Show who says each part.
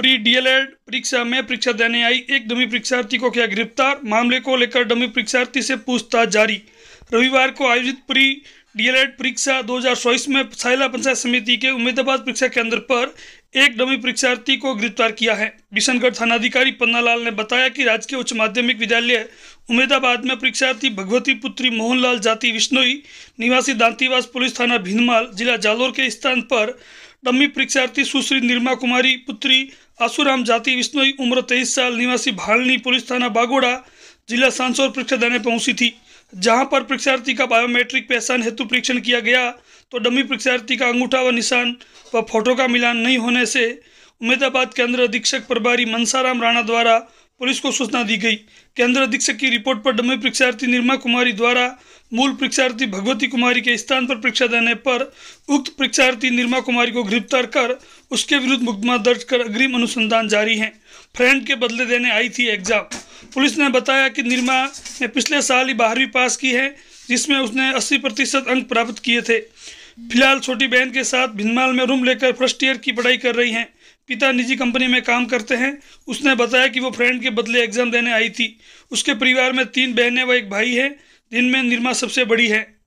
Speaker 1: pre DElEd परीक्षा में परीक्षा देने आई एक डमी परीक्षार्थी को किया गिरफ्तार मामले को लेकर डमी परीक्षार्थी से पूछताछ जारी रविवार को आयोजित प्री डीएलएड परीक्षा 2024 में साइला पंचायत समिति के उम्मीदाबाद परीक्षा केंद्र पर एक डमी परीक्षार्थी को गिरफ्तार किया है बिशनगढ़ थानाधिकारी पन्नालाल ने बताया कि राजकीय उच्च माध्यमिक विद्यालय उम्मीदाबाद में परीक्षार्थी भगवती पुत्री मोहनलाल जाति विश्नोई निवासी दांतीवास पुलिस थाना भिनमाल जिला जालोर के स्थान पर डमी परीक्षार्थी सुश्री निर्मा कुमारी पुत्री आसुराम जाति વિશ્નોઈ उम्र तेईस साल निवासी भालनी पुलिस थाना बागोड़ा जिला सांसौर परीक्षा देने पहुंची थी जहां पर परीक्षार्थी का बायोमेट्रिक पहचान हेतु परीक्षण किया गया तो डमी परीक्षार्थी का अंगूठा व निशान व फोटो का मिलान नहीं होने से उम्मीदाबाद केंद्र अधीक्षक प्रभारी मनसाराम राणा द्वारा पुलिस को सूचना दी गई केंद्र अधीक्षक की रिपोर्ट पर डम्मी परीक्षार्थी निर्मा कुमारी द्वारा मूल परीक्षार्थी भगवती कुमारी के स्थान पर परीक्षा देने पर उक्त परीक्षार्थी निर्मा कुमारी को गिरफ्तार कर उसके विरुद्ध मुकदमा दर्ज कर अग्रिम अनुसंधान जारी है फ्रेंड के बदले देने आई थी एग्जाम पुलिस ने बताया कि निर्मा ने पिछले साल ही बारहवीं पास की है जिसमें उसने अस्सी अंक प्राप्त किए थे फिलहाल छोटी बहन के साथ भिनमाल में रूम लेकर फर्स्ट ईयर की पढ़ाई कर रही हैं पिता निजी कंपनी में काम करते हैं उसने बताया कि वो फ्रेंड के बदले एग्ज़ाम देने आई थी उसके परिवार में तीन बहनें व एक भाई है जिनमें निर्मा सबसे बड़ी है